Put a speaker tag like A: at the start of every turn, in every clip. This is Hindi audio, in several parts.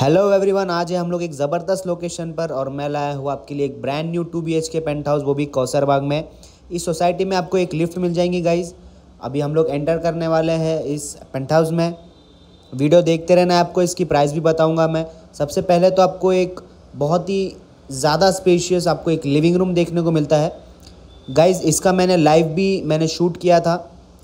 A: हेलो एवरीवन आज है हम लोग एक ज़बरदस्त लोकेशन पर और मैं लाया हूँ आपके लिए एक brand new two B K paint house वो भी कौसरबाग में इस सोसाइटी में आपको एक लिफ्ट मिल जाएंगी गाइज अभी हम लोग एंटर करने वाले हैं इस पेंट हाउस में वीडियो देखते रहना आपको इसकी प्राइस भी बताऊँगा मैं सबसे पहले तो आपको एक बहुत ही ज़्यादा स्पेशियस आपको एक लिविंग रूम देखने को मिलता है गाइज़ इसका मैंने लाइव भी मैंने शूट किया था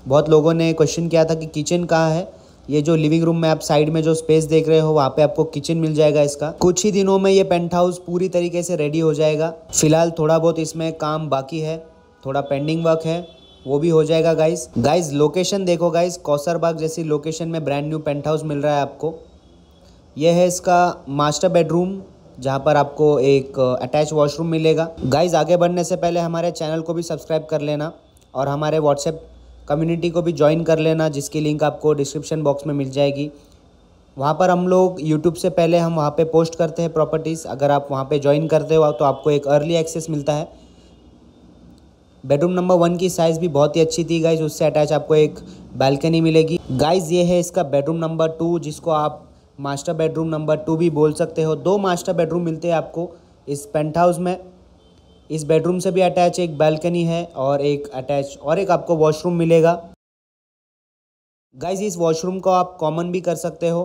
A: बहुत लोगों ने क्वेश्चन किया था कि किचन कहाँ है ये जो लिविंग रूम में आप साइड में जो स्पेस देख रहे हो वहाँ पे आपको किचन मिल जाएगा इसका कुछ ही दिनों में ये पेंट हाउस पूरी तरीके से रेडी हो जाएगा फिलहाल थोड़ा बहुत इसमें काम बाकी है थोड़ा पेंडिंग वर्क है वो भी हो जाएगा गाइस गाइस लोकेशन देखो गाइस कौसरबाग जैसी लोकेशन में ब्रांड न्यू पेंट हाउस मिल रहा है आपको यह है इसका मास्टर बेडरूम जहाँ पर आपको एक अटैच uh, वॉशरूम मिलेगा गाइज आगे बढ़ने से पहले हमारे चैनल को भी सब्सक्राइब कर लेना और हमारे व्हाट्सएप कम्युनिटी को भी ज्वाइन कर लेना जिसकी लिंक आपको डिस्क्रिप्शन बॉक्स में मिल जाएगी वहाँ पर हम लोग यूट्यूब से पहले हम वहाँ पे पोस्ट करते हैं प्रॉपर्टीज़ अगर आप वहाँ पे ज्वाइन करते हो तो आपको एक अर्ली एक्सेस मिलता है बेडरूम नंबर वन की साइज़ भी बहुत ही अच्छी थी गाइज उससे अटैच आपको एक बालकनी मिलेगी गाइज ये है इसका बेडरूम नंबर टू जिसको आप मास्टर बेडरूम नंबर टू भी बोल सकते हो दो मास्टर बेडरूम मिलते हैं आपको इस पेंट हाउस में इस बेडरूम से भी अटैच एक बालकनी है और एक अटैच और एक आपको वॉशरूम मिलेगा गाइज इस वॉशरूम को आप कॉमन भी कर सकते हो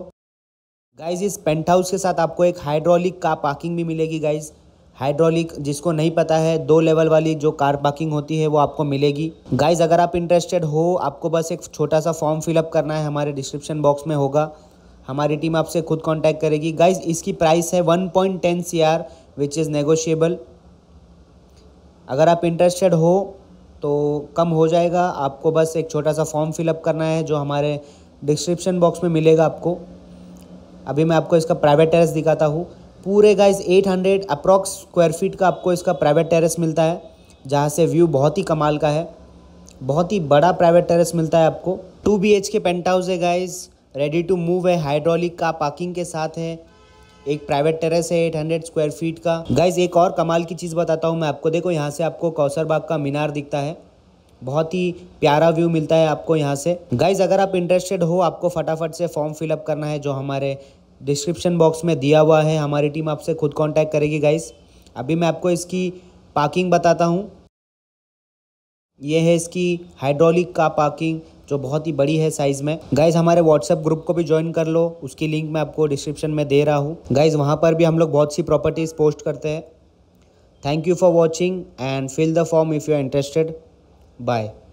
A: गाइज इस पेंट हाउस के साथ आपको एक हाइड्रोलिक का पार्किंग भी मिलेगी गाइज हाइड्रोलिक जिसको नहीं पता है दो लेवल वाली जो कार पार्किंग होती है वो आपको मिलेगी गाइज अगर आप इंटरेस्टेड हो आपको बस एक छोटा सा फॉर्म फिलअप करना है हमारे डिस्क्रिप्शन बॉक्स में होगा हमारी टीम आपसे खुद कांटेक्ट करेगी गाइज इसकी प्राइस है 1.10 point ten C R which is negotiable अगर आप इंटरेस्टेड हो तो कम हो जाएगा आपको बस एक छोटा सा फॉर्म फिलअप करना है जो हमारे डिस्क्रिप्शन बॉक्स में मिलेगा आपको अभी मैं आपको इसका प्राइवेट टेरेस दिखाता हूँ पूरे गाइस 800 अप्रॉक्स स्क्वायर फीट का आपको इसका प्राइवेट टेरेस मिलता है जहाँ से व्यू बहुत ही कमाल का है बहुत ही बड़ा प्राइवेट टेरेस मिलता है आपको two B H K paint house है गाइज रेडी टू मूव है हाइड्रोलिक का पार्किंग के साथ है एक प्राइवेट टेरेस है 800 स्क्वायर फीट का गाइज एक और कमाल की चीज़ बताता हूँ मैं आपको देखो यहाँ से आपको कौसर बाग का मीनार दिखता है बहुत ही प्यारा व्यू मिलता है आपको यहाँ से गाइज अगर आप इंटरेस्टेड हो आपको फटाफट से फॉर्म फिलअप करना है जो हमारे डिस्क्रिप्शन बॉक्स में दिया हुआ है हमारी टीम आपसे खुद कॉन्टैक्ट करेगी गाइज अभी मैं आपको इसकी पार्किंग बताता हूँ ये है इसकी हाइड्रोलिक का पार्किंग जो बहुत ही बड़ी है साइज़ में गाइज हमारे व्हाट्सएप ग्रुप को भी ज्वाइन कर लो उसकी लिंक मैं आपको डिस्क्रिप्शन में दे रहा हूँ गाइज वहाँ पर भी हम लोग बहुत सी प्रॉपर्टीज़ पोस्ट करते हैं thank you for watching and fill the form if you are interested bye